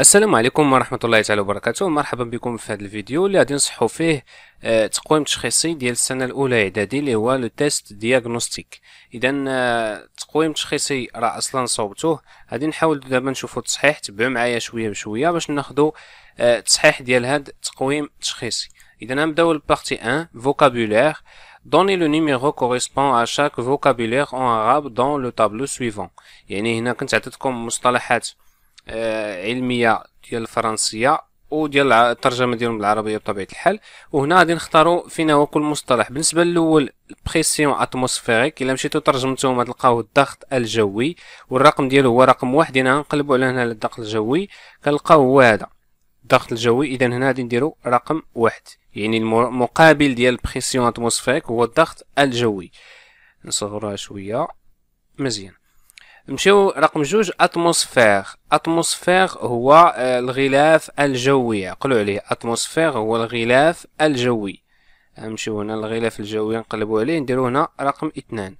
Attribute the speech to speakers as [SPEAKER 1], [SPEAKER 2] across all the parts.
[SPEAKER 1] السلام عليكم ورحمه الله تعالى وبركاته مرحبا بكم في هذا الفيديو اللي غادي نصحوا فيه آه، تقويم تشخيصي ديال السنه الاولى اعدادي اللي هو لو تيست دياغنوستيك اذا آه، تقويم تشخيصي راه اصلا صوبتوه غادي نحاول دابا نشوفوا التصحيح تبعوا معايا شويه بشويه باش ناخذوا آه، التصحيح ديال هذا التقويم التشخيصي اذا نبداو البارتي 1 فوكابولير Donnez le numéro كوريسبون à chaque vocabulaire en arabe dans le tableau suivant. يعني هنا كنت عطيتكم مصطلحات آه، علميه ديال الفرنسيه وديال الترجمه ديالهم بالعربيه بطبيعه الحال وهنا غادي نختاروا فينا هو كل مصطلح بالنسبه للاول بريسيون اتموسفيريك الا مشيتو ما غتلقاو الضغط الجوي والرقم ديالو هو رقم واحد هنا نقلبوا على هنا الضغط الجوي كنلقاو هو هذا الضغط الجوي اذا هنا غادي نديرو رقم واحد يعني المقابل ديال بريسيون اتموسفيريك هو الضغط الجوي نصغروها شويه مزيان نمشيو رقم جوج اتموسفير اتموسفير آه، هو الغلاف الجوي قلوا عليه اتموسفير هو الغلاف الجوي نمشيو هنا الغلاف الجوي نقلبوا عليه نديرو هنا رقم اثنان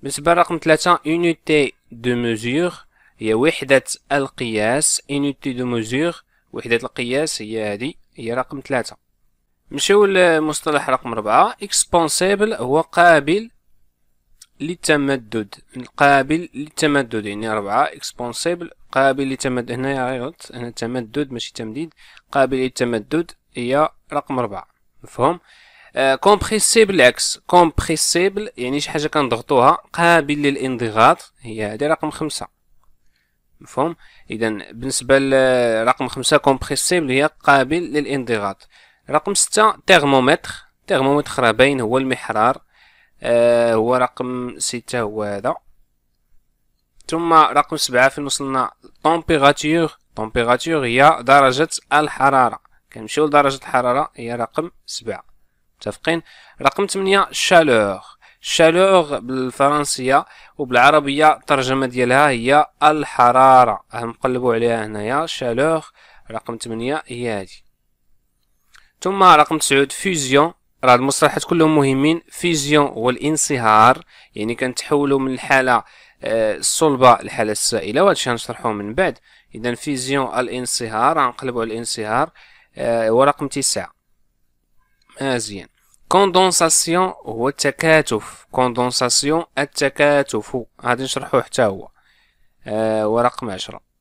[SPEAKER 1] بالنسبه لرقم ثلاثة اونيتي دو مزيغ هي وحده القياس اونيتي دو مزيغ وحده القياس هي هذه هي رقم ثلاثة نمشيو لمصطلح رقم ربعة اكسبونسيبل هو قابل للتمدد قابل للتمدد يعني ربعة اكسبونسيبل قابل للتمدد هنا غلط هنا تمدد ماشي تمديد قابل للتمدد هي رقم ربعة مفهوم كومبريسيبل العكس كومبريسيبل يعني شي حاجه كنضغطوها قابل للانضغاط هي هذه رقم خمسة مفهوم اذا بالنسبه لرقم خمسة كومبريسيبل هي قابل للانضغاط رقم ستة تيغمومتر تيغمومتر راه باين هو المحرار آه هو رقم ستة هو هذا ثم رقم سبعة في وصلنا طومبيغاتيغ طومبيغاتيغ هي درجة الحرارة كنمشيو لدرجة الحرارة هي رقم سبعة متفقين رقم ثمانية شالور شالور بالفرنسية وبالعربية الترجمة ديالها هي الحرارة نقلبو عليها هنايا شالور رقم ثمانية هي هادي ثم رقم تسعود فيزيون راه المصطلحات كلهم مهمين فيزيون هو الانصهار يعني كنتحولوا من الحاله آه، الصلبه للحاله السائله وهذا الشيء غنشرحوه من بعد اذا فيزيون الانصهار غنقلبوا على الانصهار هو آه، رقم 9 مزيان كوندونساسيون هو التكاتف كوندونساسيون التكاتف غادي نشرحوه حتى هو آه، ورقم 10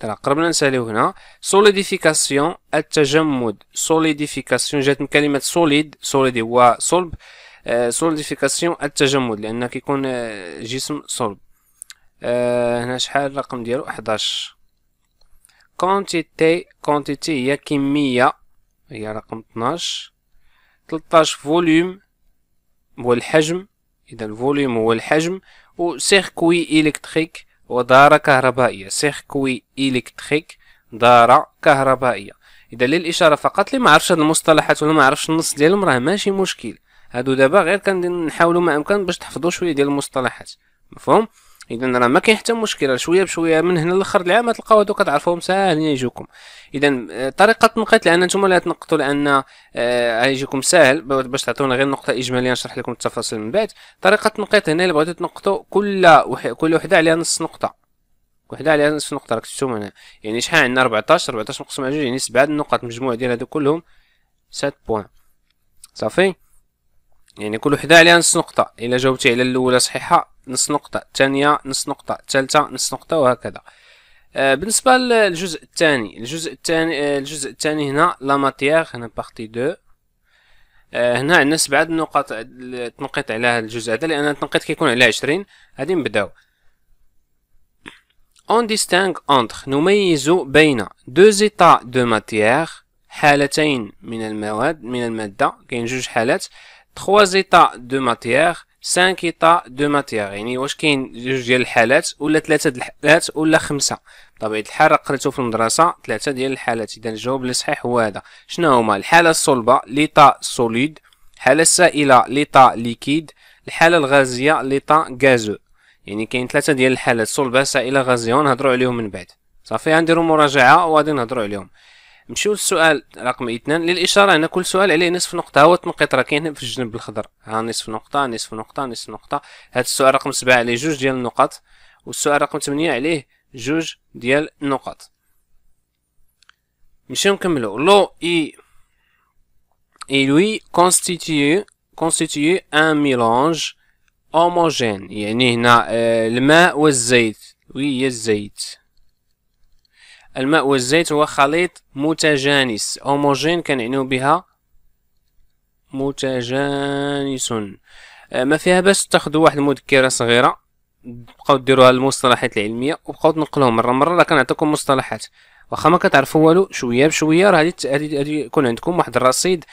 [SPEAKER 1] ترى قربنا نساليو هنا سوليديفيكاسيون التجمد سوليديفيكاسيون جات من كلمه سوليد سوليد هو صلب سوليديفيكاسيون آه، التجمد لان كيكون آه، جسم صلب آه، هنا شحال الرقم ديالو 11 كونتيتي كونتيتي هي كميه هي رقم 12 13 فوليوم هو الحجم اذا الفوليوم هو الحجم و سيركوي الكتريك ودارة كهربائية سيركوي إلكتريك دارة كهربائية إذا للإشارة فقط لي ما عرفش هاد المصطلحات ولا ما عرفش النص ديالهم راه ماشي مشكل هادو دابا غير كنحاولوا ما أمكن باش تحفظوا شوية ديال المصطلحات مفهوم اذا راه ما كاين حتى مشكل شويه بشويه من هنا لاخر العام تلقاو هادو كتعرفوهم ساهلين يجوكم اذا آه، طريقه التنقيط لان نتوما لا تنقطوا لان غيجيكم آه، ساهل باش تعطونا غير نقطه اجماليه نشرح لكم التفاصيل من بعد طريقه التنقيط هنا اللي بغيتو تنقطوا كل وح... كل وحده عليها نص نقطه وحده عليها نص نقطه راك شفتوهم هنا يعني شحال عندنا 14 14 مقسوم على جوج يعني سبعه النقط مجموع ديال هادو كلهم 7 بوان صافي يعني كل وحده عليها نص نقطه الا جاوبتي على الاولى صحيحه نص نقطه الثانيه نص نقطه الثالثه نص نقطه وهكذا آه، بالنسبه للجزء الثاني الجزء الثاني آه، الجزء الثاني هنا لا ماتيير هنا بارتي آه، دو هنا عندنا سبعة النقط تنقيط على هذا الجزء هذا لان التنقيط كيكون على عشرين غادي نبداو اون ديستينغ entre نميز بين دو زيتا دو ماتيير حالتين من المواد من المادة كاين جوج حالات 3 ايطا دو ماتيير 5 ايطا دو ماتيير يعني واش كاين جوج ديال الحالات ولا ثلاثه ديال الحالات ولا خمسه بطبيعه الحال راه قريتو في المدرسه ثلاثه ديال الحالات اذا الجواب الصحيح هو هذا شنو هما الحاله الصلبه ليطا سوليد الحاله السائله ليطا ليكيد الحاله الغازيه ليطا غازو يعني كاين ثلاثه ديال الحالات صلبه سائله غازيه ونهضروا عليهم من بعد صافي غنديروا مراجعه وغادي نهضروا عليهم نمشيو للسؤال رقم اثنان للاشاره هنا كل سؤال عليه نصف نقطه هو تنقيط راه كاين في الجنب الخضر ها نصف نقطه نصف نقطه نصف نقطه هذا السؤال رقم سبعة عليه جوج ديال النقط والسؤال رقم ثمانية عليه جوج ديال النقط نمشيو نكملو لو اي اي لوي كونستيتيو constitue ان ميلونج هوموجين يعني هنا آه، الماء والزيت وي الزيت الماء والزيت هو خليط متجانس هوموجين كنعنيو بها متجانس آه، ما فيها باش تاخذوا واحد المذكره صغيره بقاو ديروها المصطلحات العلميه وبقاو تنقلوها مره مره راه كنعطيكم مصطلحات واخا ما كتعرفوا والو شويه بشويه راه غادي يكون عندكم واحد الرصيد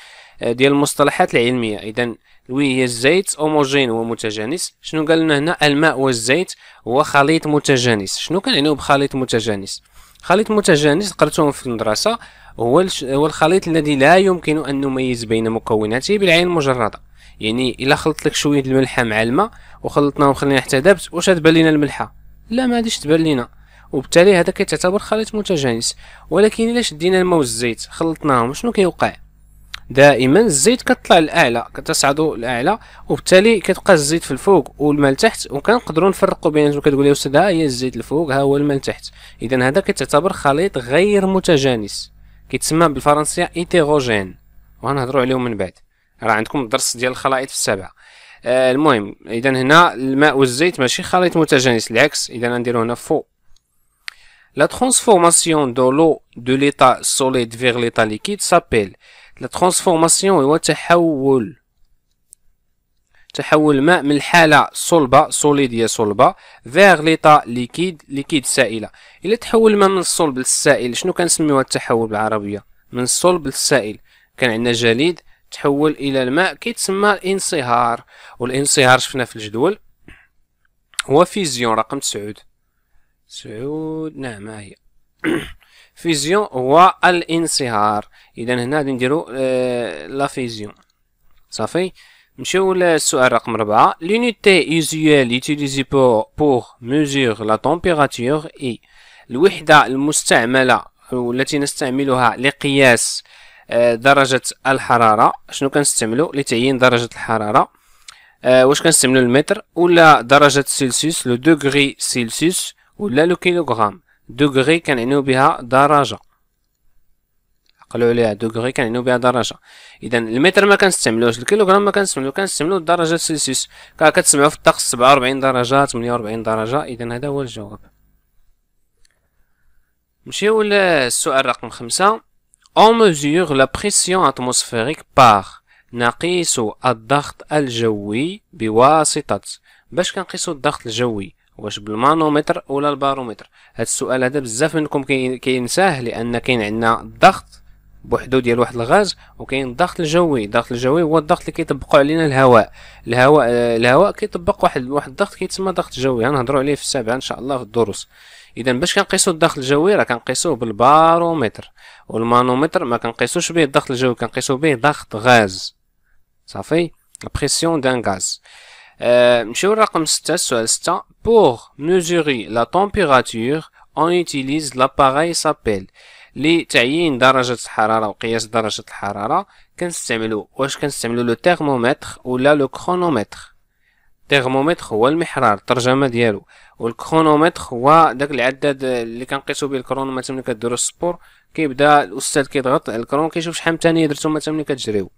[SPEAKER 1] آه، ديال المصطلحات العلميه اذا الوي هي الزيت اوموجين ومتجانس متجانس شنو قال لنا هنا الماء والزيت هو خليط متجانس شنو كنعنيو بخليط متجانس خليط متجانس قرأتهم في المدرسة هو هو الخليط الذي لا يمكن أن نميز بين مكوناته بالعين المجردة يعني إلا خلطت لك شوية الملحة مع الماء وخلطناهم خلينا حتى دابت واش تبان لينا الملحة لا ما غاديش تبان لينا وبالتالي هذا كيتعتبر خليط متجانس ولكن الا شدينا الماء والزيت خلطناهم شنو كيوقع دائما الزيت كطلع لاعلى كتصعد لاعلى وبالتالي كتبقى الزيت في الفوق والماء لتحت وكنقدروا نفرقوا بيناتهم كتقول لي استاذ ها هي الزيت الفوق ها هو الماء لتحت اذا هذا كتعتبر خليط غير متجانس كيتسمى بالفرنسيه ايتيروجين وغنهضروا عليهم من بعد راه عندكم الدرس ديال الخلائط في السابعه آه المهم اذا هنا الماء والزيت ماشي خليط متجانس العكس اذا غنديروا هنا فو La transformation de l'eau de l'état solide vers l'état liquide s'appelle لا ترانسفورماسيون هو تحول تحول الماء من الحاله صلبه يا صلبه فيغ ليطا ليكيد ليكيد سائله الا تحول الماء من الصلب للسائل شنو كنسميوها التحول بالعربيه من الصلب للسائل كان عندنا جليد تحول الى الماء كيتسمى الانصهار والانصهار شفنا في الجدول هو فيزيون رقم تسعود تسعود نعم هي فيزيون هو الانصهار اذا هنا غادي نديرو آه، لا فيزيون صافي نمشيو للسؤال رقم 4 لونيتي يوزيوال يوتيليزي بور بور ميزور لا تمبيراتور اي الوحده المستعمله والتي نستعملها لقياس آه، درجه الحراره شنو كنستعملو لتعيين درجه الحراره آه، واش كنستعملو المتر ولا درجه سلسيوس لو دوغري سلسيوس ولا لو كيلوغرام دوغري كنعنيو بها درجة عقلوا عليها دوغري كنعنيو بها درجة اذا المتر ما كنستعملوش الكيلوغرام ما كنستعملو كنستعملو الدرجة سلسيوس كتسمعو في الطقس سبعة وربعين درجة وربعين درجة اذا هذا هو الجواب نمشيو للسؤال رقم خمسة On mesure la pression atmosphérique par نقيس الضغط الجوي بواسطة باش كنقيسو الضغط الجوي واش بالمانومتر ولا البارومتر هاد السؤال هذا بزاف منكم كينساه لان كاين عندنا الضغط بوحدو ديال واحد الغاز وكاين الضغط الجوي الضغط الجوي هو الضغط اللي كيطبقوا علينا الهواء الهواء الهواء كيطبق واحد واحد الضغط كيتسمى ضغط جوي غنهضروا عليه في السابعه ان شاء الله في الدروس اذا باش كنقيسوا الضغط الجوي راه كنقيسوه بالبارومتر والمانومتر ما كنقيسوش به الضغط الجوي كنقيسو به ضغط غاز صافي بريسيون دان غاز نمشيو لرقم 6 السؤال 6 pour mesurer la température on utilise l'appareil s'appelle لتعيين درجة الحرارة وقياس درجة الحرارة كنستعملو واش كنستعملو لو ترمومتر ولا لو كرونومتر ترمومتر هو المحرار الترجمة ديالو والكرونومتر هو داك العدد اللي كنقيسو به الكرون مثلا ملي كديرو السبور كيبدا الاستاذ كيضغط على الكرون كيشوف شحال ثانية درتو مثلا ملي كتجريو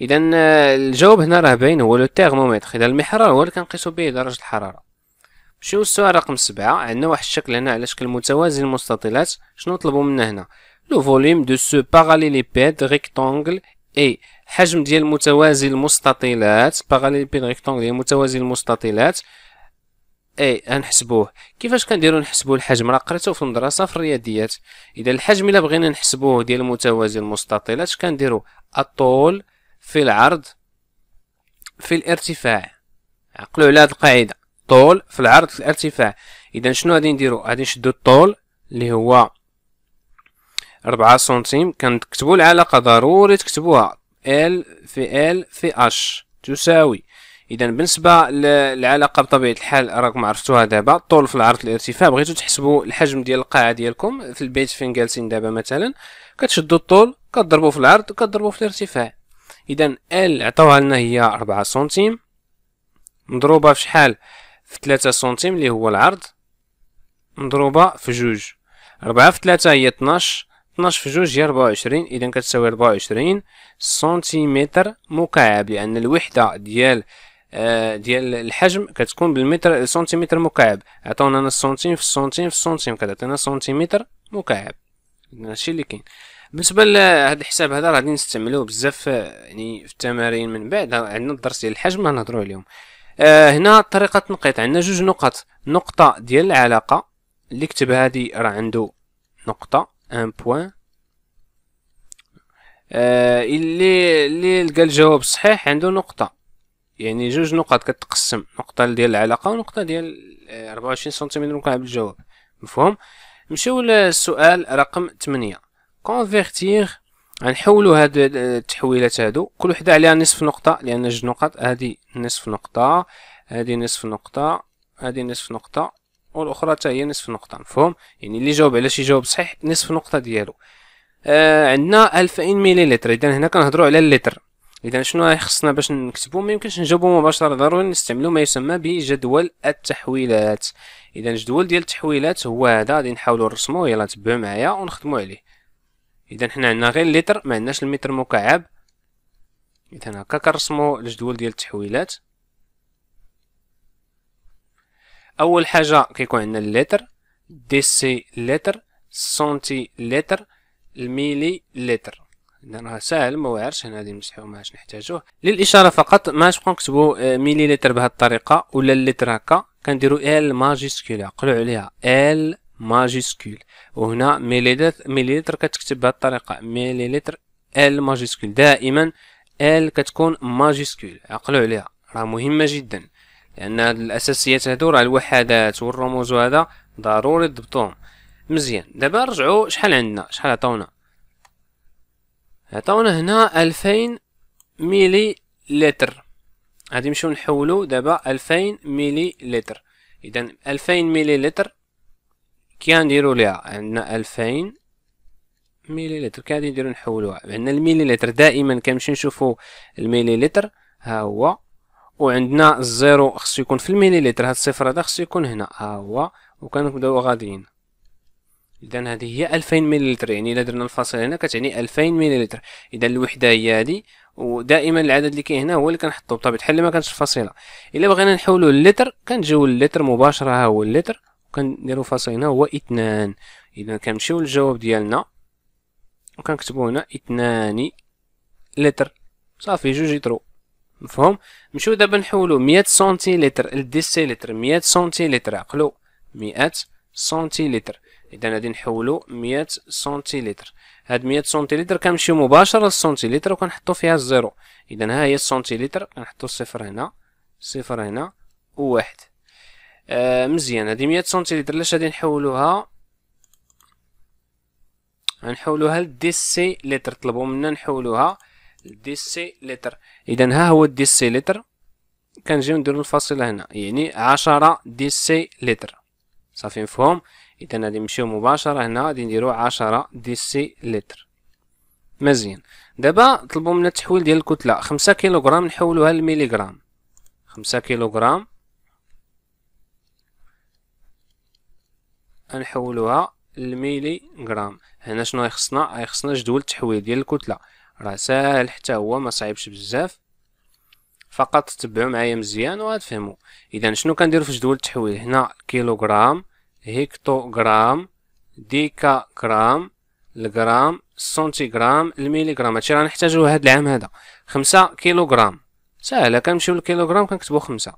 [SPEAKER 1] اذا آه، الجواب هنا راه باين هو لو تيرمومتر اذا المحرار هو اللي كنقيسو به درجه الحراره نمشيو للسؤال رقم سبعة عندنا واحد الشكل هنا على شكل متوازي المستطيلات شنو طلبوا منا هنا لو فوليم دو سو باراليليبيد ريكتانغل اي حجم ديال متوازي المستطيلات باراليليبيد ريكتانغل هي متوازي المستطيلات اي غنحسبوه كيفاش كنديرو نحسبو الحجم راه قريتو في المدرسه في الرياضيات اذا الحجم الا بغينا نحسبوه ديال متوازي المستطيلات كنديرو الطول في العرض في الارتفاع عقلوا على هذه القاعده طول في العرض في الارتفاع اذا شنو غادي نديرو غادي نشدو الطول اللي هو ربعة سنتيم كنكتبو العلاقه ضروري تكتبوها ال في ال في اش تساوي اذا بالنسبه للعلاقه بطبيعه الحال راكم عرفتوها دابا الطول في العرض الارتفاع بغيتو تحسبوا الحجم ديال القاعه ديالكم في البيت فين جالسين دابا مثلا كتشدوا الطول كضربوا في العرض وكضربوا في الارتفاع اذا ال عطاوها لنا هي 4 سنتيم مضروبة في شحال في 3 سنتيم اللي هو العرض مضروبة في جوج 4 في 3 هي 12 12 في جوج هي 24 اذا كتساوي 24 سنتيمتر مكعب لان الوحدة ديال آه، ديال الحجم كتكون بالمتر سنتيمتر مكعب عطاونا السنتيم في السنتيم في السنتيم كتعطينا سنتيمتر مكعب هذا الشيء اللي كاين بالنسبه لهذا الحساب هذا غادي نستعملوه بزاف آه، يعني في التمارين من بعد عندنا الدرس ديال الحجم غنهضروا عليهم آه هنا طريقه التنقيط عندنا جوج نقط نقطه ديال العلاقه اللي كتب هادي راه عنده نقطه ان بوين آه اللي اللي لقى الجواب صحيح عنده نقطه يعني جوج نقط كتقسم نقطه ديال العلاقه ونقطه ديال 24 آه، سنتيمتر مكعب الجواب مفهوم نمشيو للسؤال رقم 8 كونفيرتير غنحولوا هاد التحويلات هادو كل وحده عليها نصف نقطه لان جوج نقط هادي نصف نقطه هادي نصف نقطه هادي نصف نقطه والاخرى حتى هي نصف نقطه مفهوم يعني اللي جاوب على شي جواب صحيح نصف نقطه ديالو آه عندنا 2000 مليلتر اذا هنا كنهضروا على اللتر اذا شنو خصنا باش نكتبو ما يمكنش نجاوبو مباشره ضروري نستعملو ما يسمى بجدول التحويلات اذا جدول ديال التحويلات هو هذا غادي نحاولو نرسموه يلا تبعوا معايا ونخدمو عليه اذا حنا عندنا غير لتر ما عندناش المتر مكعب اذا هكا كنرسمو الجدول ديال التحويلات اول حاجه كيكون عندنا اللتر ديسي لتر سنتي لتر الميلي لتر راه ساهل ما واعرش هنا غادي نمسحو عادش نحتاجوه للاشاره فقط ما تبقاو نكتبو آه، ميلي لتر بهذه الطريقه ولا اللتر هكا كنديرو ال ماجيسكولا قلعوا عليها ال ماجيسكول وهنا مليلتر كتكتب بهذه الطريقه مليلتر ال ماجيسكول دائما ال كتكون ماجيسكول عقلوا عليها راه مهمه جدا لان هاد الاساسيات هادو راه الوحدات والرموز وهذا ضروري تضبطوهم مزيان دابا نرجعوا شحال عندنا شحال عطاونا عطاونا هنا 2000 ملي لتر غادي نمشيو نحولو دابا 2000 ملي لتر اذا 2000 ملي لتر كي نديرو ليها عندنا ألفين مليلتر كي غادي نديرو نحولوها عندنا المليلتر دائما كنمشي نشوفو المليلتر ها هو وعندنا الزيرو خصو يكون في المليلتر هاد الصفر هذا خصو يكون هنا ها هو وكنبداو غاديين اذا هذه هي 2000 مليلتر يعني الا درنا الفاصل هنا كتعني 2000 مليلتر اذا الوحده هي هذه ودائما العدد اللي كاين هنا هو اللي كنحطو بطبيعه الحال ما كانتش الفاصله الا بغينا نحولو للتر كنجيو للتر مباشره ها هو اللتر وكنديرو فاصل هنا هو اثنان اذا كنمشيو للجواب ديالنا وكنكتبو هنا اثنان لتر صافي جوج يطرو مفهوم نمشيو دابا نحولو مية سنتيلتر لديسيلتر مية سنتيلتر عقلو مئة سنتيلتر اذا غادي نحولو مية سنتيلتر هاد مية سنتيلتر كنمشيو مباشرة للسنتيلتر وكنحطو فيها الزيرو اذا ها هي السنتيلتر كنحطو الصفر هنا صفر هنا وواحد آه، مزيان هذه 100 سنتيلتر علاش غادي نحولوها غنحولوها سي لتر طلبوا منا نحولوها سي لتر اذا ها هو الديسي لتر كنجيو نديرو الفاصله هنا يعني عشرة ديسي لتر صافي مفهوم اذا غادي نمشيو مباشره هنا غادي نديرو عشرة ديسي لتر مزيان دابا طلبوا منا التحويل ديال الكتله خمسة كيلوغرام نحولوها للميليغرام خمسة كيلوغرام غنحولوها للميلي غرام هنا شنو غيخصنا غيخصنا جدول التحويل ديال الكتله راه ساهل حتى هو ما صعيبش بزاف فقط تبعوا معايا مزيان وغتفهموا اذا شنو كنديروا في جدول التحويل هنا كيلوغرام هكتوغرام ديكاغرام الغرام سنتيغرام الميليغرام هادشي راه نحتاجو هاد العام هذا خمسة كيلوغرام ساهله كنمشيو للكيلوغرام كنكتبو خمسة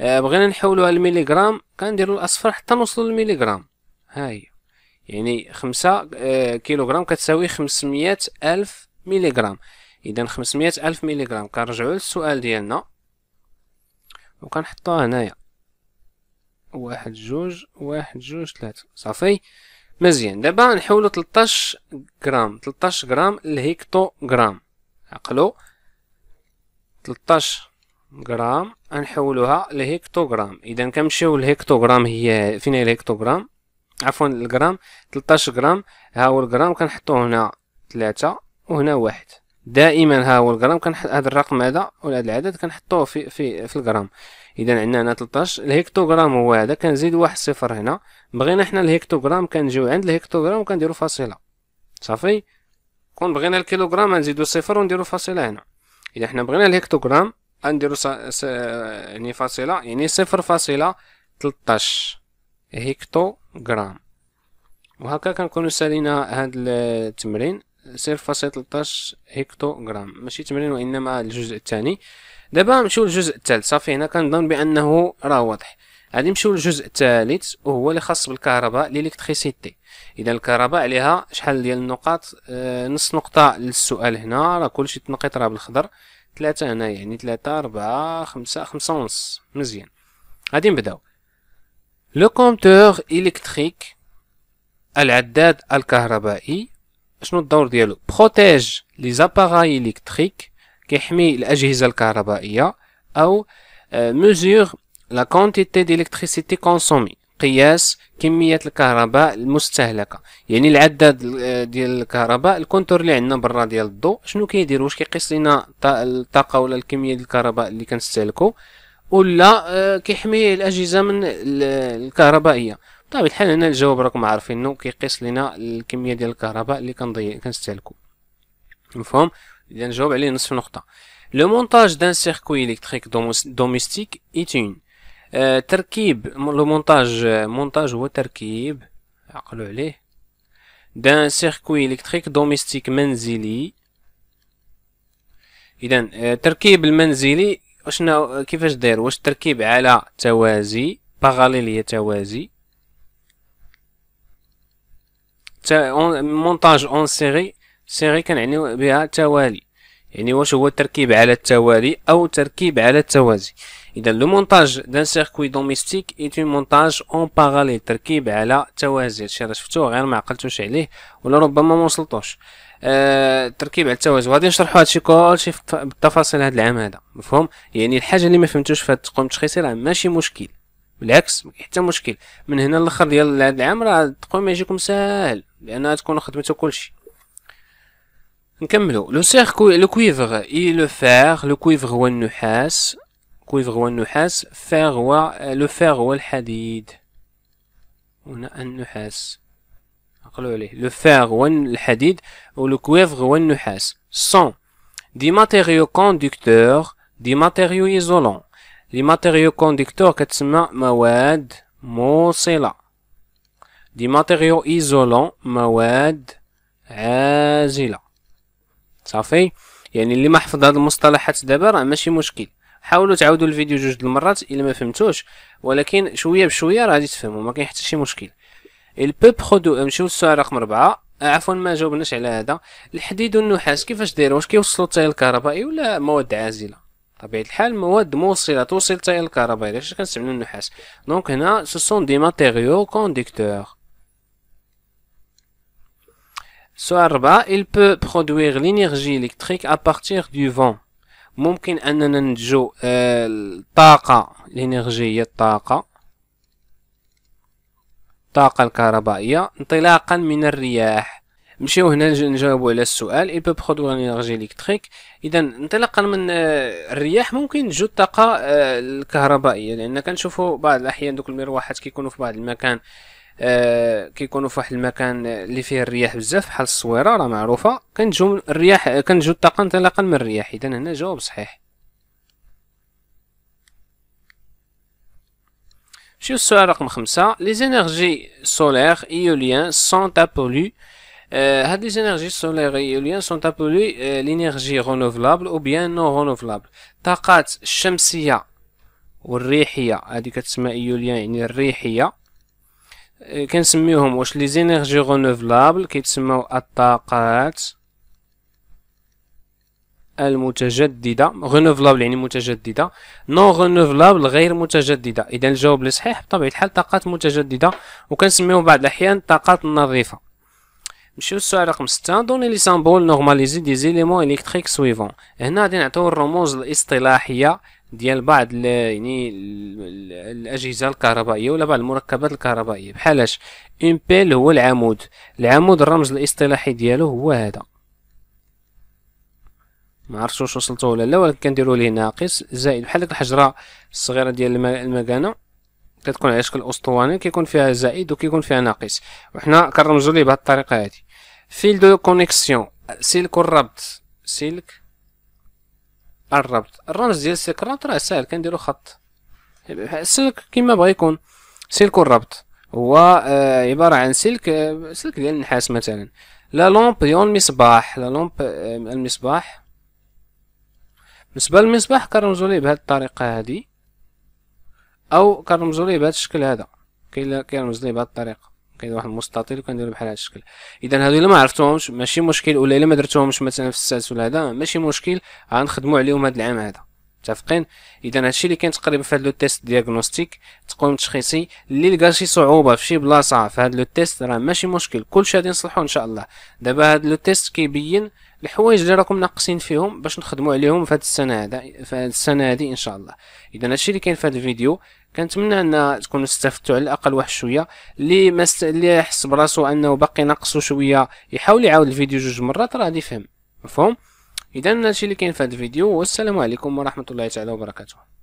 [SPEAKER 1] أه بغينا نحولوها للميليغرام كنديرو الاصفر حتى نوصلو للميليغرام ها هي يعني خمسة آه، كيلوغرام كتساوي خمسمية ألف ميليغرام إذا خمسمية ألف ميليغرام كنرجعو للسؤال ديالنا وكنحطوها هنايا واحد جوج واحد جوج ثلاثة صافي مزيان دابا نحولو تلطاش غرام تلطاش غرام لهيكتو غرام عقلو تلطاش غرام نحولوها لهيكتو غرام اذا كنمشيو لهيكتو غرام هي فين هي الهيكتو غرام عفوا الجرام 13 جرام ها هو الجرام كنحطوه هنا 3 وهنا واحد دائما ها هو الجرام كنحط هذا الرقم هذا ولا هذا العدد كنحطوه في في في الجرام اذا عندنا هنا 13 الهكتوغرام هو هذا كنزيد واحد صفر هنا بغينا حنا الهكتوغرام كنجيو عند الهكتوغرام وكنديرو فاصله صافي كون بغينا الكيلوغرام نزيدو صفر ونديرو فاصله هنا اذا حنا بغينا الهكتوغرام غنديرو يعني فاصله يعني صفر فاصله 13 هيكتوغرام وهكا كنكونو سالينا هاد التمرين سير فاصل تلطاش هيكتوغرام ماشي تمرين وانما الجزء الثاني دابا نمشيو للجزء الثالث صافي هنا كنظن بانه راه واضح غادي نمشيو للجزء الثالث وهو اللي خاص بالكهرباء ليليكتريسيتي اذا الكهرباء عليها شحال ديال النقاط آه، نص نقطه للسؤال هنا راه كلشي تنقيط راه بالخضر ثلاثة هنا يعني ثلاثة أربعة خمسة خمسة ونص مزيان غادي نبداو لو كومبتور إلكتريك العداد الكهربائي شنو الدور ديالو بروتيج لي زاباراي إلكتريك كيحمي الأجهزة الكهربائية أو ميزور لا كونتيتي ديليكتريسيتي كونسومي قياس كمية الكهرباء المستهلكة يعني العداد آه، ديال الكهرباء الكونتور اللي عندنا برا ديال الضوء شنو كيدير واش كيقيس لينا الطاقة ولا الكمية ديال الكهرباء اللي كنستهلكو ولا آه، كيحمي الاجهزه من الكهربائيه بطبيعه طيب، الحال هنا الجواب راكم عارفينو كيقيس لنا الكميه ديال الكهرباء اللي كنضيع كنستهلكو مفهوم اذا نجاوب عليه نصف نقطه لو مونتاج دان سيركوي الكتريك دوميستيك ايتون آه تركيب لو مونتاج مونتاج هو تركيب عقلوا عليه دان سيركوي الكتريك دوميستيك منزلي اذا آه، تركيب المنزلي وشنو كيفاش داير واش التركيب على توازي باراليل هي توازي مونتاج اون سيري سيري كنعنيو بها توالي يعني واش هو التركيب على التوالي او تركيب على التوازي اذا لو مونتاج دان سيركوي دوميستيك اي مونتاج اون باراليل تركيب على توازي هادشي راه شفتوه غير ما عقلتوش عليه ولا ربما ما وصلتوش التركيب على التوازن وغادي نشرحوا هادشي كلشي بالتفاصيل هاد العام هذا مفهوم يعني الحاجه اللي ما فهمتوش في هاد التقويم التشخيصي راه ماشي مشكل بالعكس حتى مشكل من هنا للاخر ديال هاد العام راه التقويم يجيكم ساهل لان تكونوا خدمتوا كلشي نكملو لو سيركو لو كويفغ اي لو فير لو كويفغ هو النحاس كويفغ هو النحاس فير هو لو فير هو الحديد هنا النحاس عقلوا عليه لو فار هو الحديد ولو كويفغ هو النحاس سون دي ماتيريو كوندكتور دي ماتيريو ايزولون لي ماتيريو كوندكتور كتسمى مواد موصله دي ماتيريو ايزولون مواد عازله صافي يعني اللي ما حفظ هاد المصطلحات دابا راه ماشي مشكل حاولوا تعاودوا الفيديو جوج د المرات الا ما فهمتوش ولكن شويه بشويه راه غادي تفهموا ما كاين حتى شي مشكل البيبخودو نمشيو للسؤال رقم ربعة آه، عفوا ما جاوبناش على هذا الحديد والنحاس كيفاش داير واش كيوصلوا حتى الكهربائي ولا مواد عازله طبيعه الحال مواد موصله توصل حتى الكهربائي علاش كنستعملوا النحاس دونك هنا سو سون دي ماتيريو كونديكتور السؤال ربعة il peut produire l'énergie électrique à partir du vent ممكن اننا ننتجو آه، الطاقه الانرجيه الطاقه الطاقة الكهربائية انطلاقا من الرياح نمشيو هنا نجاوبوا على السؤال اي بو produire انرجي الكتريك اذا انطلاقا من آه، الرياح ممكن تجو الطاقة آه، الكهربائية لان كنشوفوا بعض الاحيان دوك المروحات كيكونوا في بعض المكان آه كيكونوا في واحد المكان اللي فيه الرياح بزاف بحال الصويره راه معروفه كنجو الرياح كنجو الطاقه انطلاقا من الرياح اذا هنا جواب صحيح شوف السؤال رقم خمسة لي زينيرجي سولير ايوليان سون ابولي هاد لي زينيرجي سولير ايوليان سون ابولي لينيرجي رونوفلابل او بيان نو رونوفلابل طاقات الشمسية والريحية هادي كتسمى ايوليان يعني الريحية كنسميوهم واش لي زينيرجي رونوفلابل كيتسموا الطاقات المتجددة رينوفلابل يعني متجددة نون رينوفلابل غير متجددة إذا الجواب الصحيح بطبيعة الحال طاقات متجددة وكنسميو بعض الأحيان طاقات نظيفة نمشيو للسؤال رقم 6 دوني لي سامبول نورماليزي دي زيليمون إلكتريك سويفون هنا غادي نعطيو الرموز الاصطلاحية ديال بعض يعني الاجهزه الكهربائيه ولا بعض المركبات الكهربائيه بحالاش امبيل هو العمود العمود الرمز الاصطلاحي ديالو هو هذا ما عرفتش واش وصلته ولا لا ولكن كنديروا ليه ناقص زائد بحال ديك الحجره الصغيره ديال المكانه كتكون على شكل اسطوانه كيكون فيها زائد وكيكون فيها ناقص وحنا كنرمزوا ليه بهذه الطريقه هذه فيل دو كونيكسيون سلك الربط سلك الربط الرمز ديال سلك الربط راه ساهل كنديرو خط السلك كما بغا يكون سلك الربط هو آه، عباره عن سلك سلك آه، ديال النحاس مثلا لا لومب يون مصباح لا لومب المصباح بالنسبه للمصباح كنرمزو ليه بهاد الطريقه هادي او كنرمزو ليه بهاد الشكل هذا كاين كيرمز ليه بهاد الطريقه كاين واحد المستطيل وكنديرو بحال هذا الشكل اذا هادو الا ما عرفتوهمش ماشي مشكل ولا الا ما درتوهمش مثلا في السادس ولا هذا ماشي مشكل غنخدمو عليهم هاد العام هذا متفقين اذا هادشي اللي كاين تقريبا في هاد لو تيست دياغنوستيك تقويم تشخيصي اللي لقى شي صعوبه في شي بلاصه في هاد لو تيست راه ماشي مشكل كلشي غادي نصلحو ان شاء الله دابا هاد لو تيست كيبين الحوايج اللي راكم ناقصين فيهم باش نخدموا عليهم في هذه السنه هذا في هذه السنه هذه ان شاء الله اذا هادشي اللي كاين في هذا الفيديو كنتمنى ان تكونوا استفدتوا على الاقل واحد شويه اللي ما مست... اللي يحس براسو انه باقي ناقصو شويه يحاول يعاود الفيديو جوج مرات راه غادي يفهم مفهوم اذا هادشي اللي كاين في هذا الفيديو والسلام عليكم ورحمه الله تعالى وبركاته